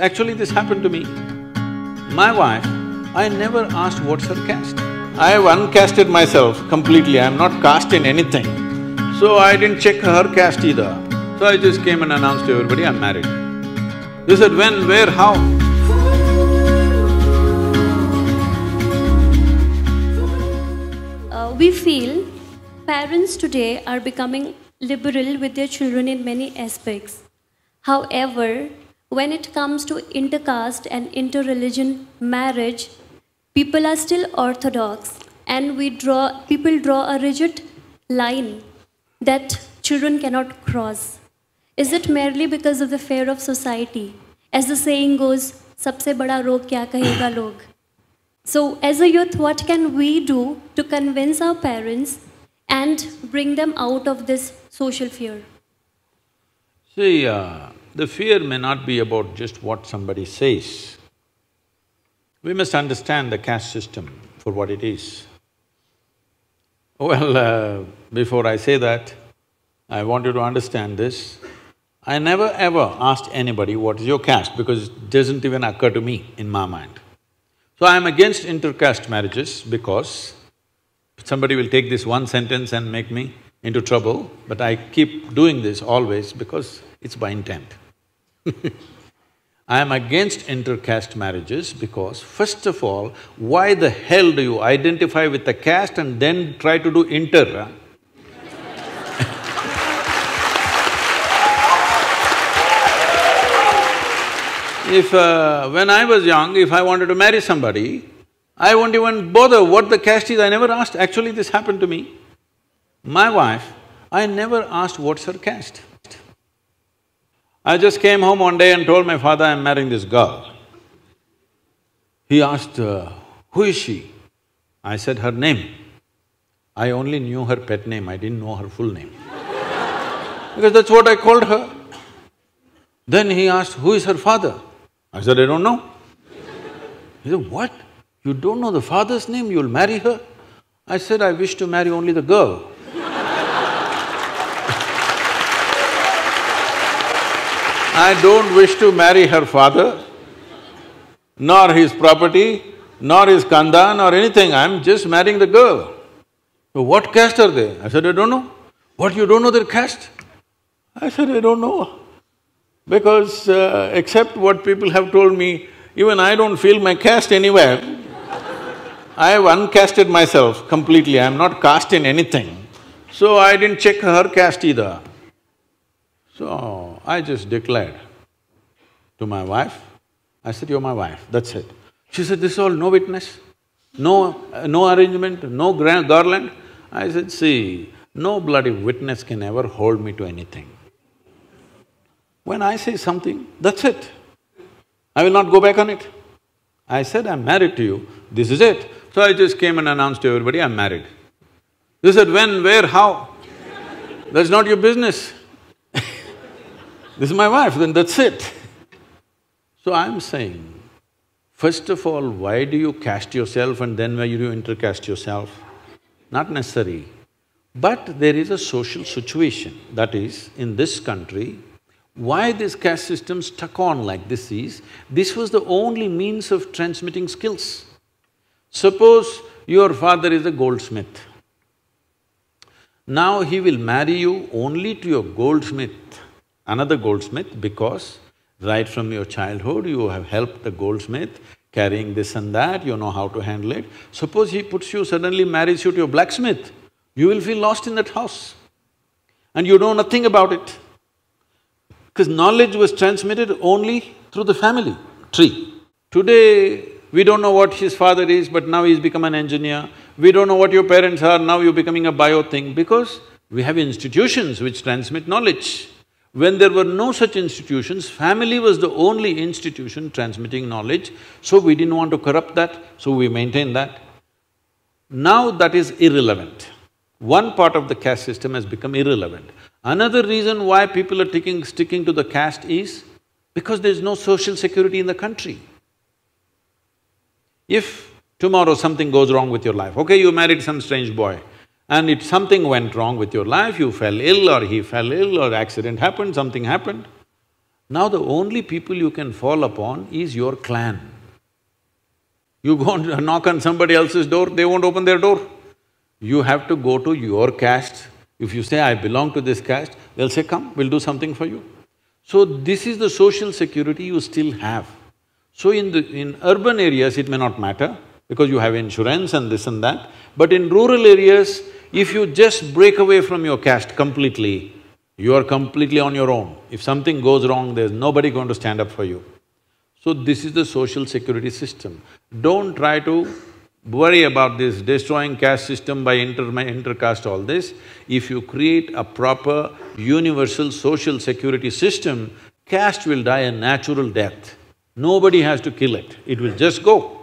Actually, this happened to me. My wife, I never asked what's her caste. I have uncasted myself completely, I'm not cast in anything. So I didn't check her caste either. So I just came and announced to everybody, I'm married. They said, when, where, how? Uh, we feel parents today are becoming liberal with their children in many aspects. However, when it comes to intercaste and interreligion marriage, people are still orthodox and we draw, people draw a rigid line that children cannot cross. Is it merely because of the fear of society? As the saying goes, सबसे बड़ा रोग क्या कहेगा लोग So, as a youth, what can we do to convince our parents and bring them out of this social fear? See, uh, the fear may not be about just what somebody says. We must understand the caste system for what it is. Well, uh, before I say that, I want you to understand this. I never ever asked anybody, what is your caste? Because it doesn't even occur to me in my mind. So I'm against intercaste marriages because somebody will take this one sentence and make me into trouble, but I keep doing this always because it's by intent. I am against intercaste marriages because first of all, why the hell do you identify with the caste and then try to do inter, huh? if… Uh, when I was young, if I wanted to marry somebody, I won't even bother what the caste is, I never asked. Actually, this happened to me. My wife, I never asked what's her caste. I just came home one day and told my father, I'm marrying this girl. He asked, uh, who is she? I said her name. I only knew her pet name, I didn't know her full name because that's what I called her. Then he asked, who is her father? I said, I don't know. He said, what? You don't know the father's name, you'll marry her? I said, I wish to marry only the girl. I don't wish to marry her father, nor his property, nor his khandan or anything, I'm just marrying the girl. So what caste are they? I said, I don't know. What, you don't know their caste? I said, I don't know. Because uh, except what people have told me, even I don't feel my caste anywhere. I have uncasted myself completely, I'm not cast in anything. So I didn't check her caste either. So, I just declared to my wife, I said, you're my wife, that's it. She said, this all no witness, no… Uh, no arrangement, no garland. I said, see, no bloody witness can ever hold me to anything. When I say something, that's it. I will not go back on it. I said, I'm married to you, this is it. So I just came and announced to everybody, I'm married. They said, when, where, how? That's not your business this is my wife, then that's it. so I'm saying, first of all, why do you cast yourself and then why do you intercast yourself? Not necessary. But there is a social situation, that is, in this country, why this caste system stuck on like this is, this was the only means of transmitting skills. Suppose your father is a goldsmith. Now he will marry you only to your goldsmith another goldsmith because right from your childhood you have helped the goldsmith carrying this and that, you know how to handle it. Suppose he puts you, suddenly marries you to a blacksmith, you will feel lost in that house and you know nothing about it. Because knowledge was transmitted only through the family tree. Today, we don't know what his father is, but now he's become an engineer. We don't know what your parents are, now you're becoming a bio thing because we have institutions which transmit knowledge. When there were no such institutions, family was the only institution transmitting knowledge, so we didn't want to corrupt that, so we maintained that. Now that is irrelevant. One part of the caste system has become irrelevant. Another reason why people are ticking, sticking to the caste is because there's no social security in the country. If tomorrow something goes wrong with your life, okay, you married some strange boy, and if something went wrong with your life, you fell ill or he fell ill or accident happened, something happened. Now the only people you can fall upon is your clan. You go and knock on somebody else's door, they won't open their door. You have to go to your caste. If you say, I belong to this caste, they'll say, come, we'll do something for you. So this is the social security you still have. So in the… in urban areas, it may not matter because you have insurance and this and that, but in rural areas, if you just break away from your caste completely, you are completely on your own. If something goes wrong, there's nobody going to stand up for you. So this is the social security system. Don't try to worry about this destroying caste system by inter… all this. If you create a proper universal social security system, caste will die a natural death. Nobody has to kill it, it will just go.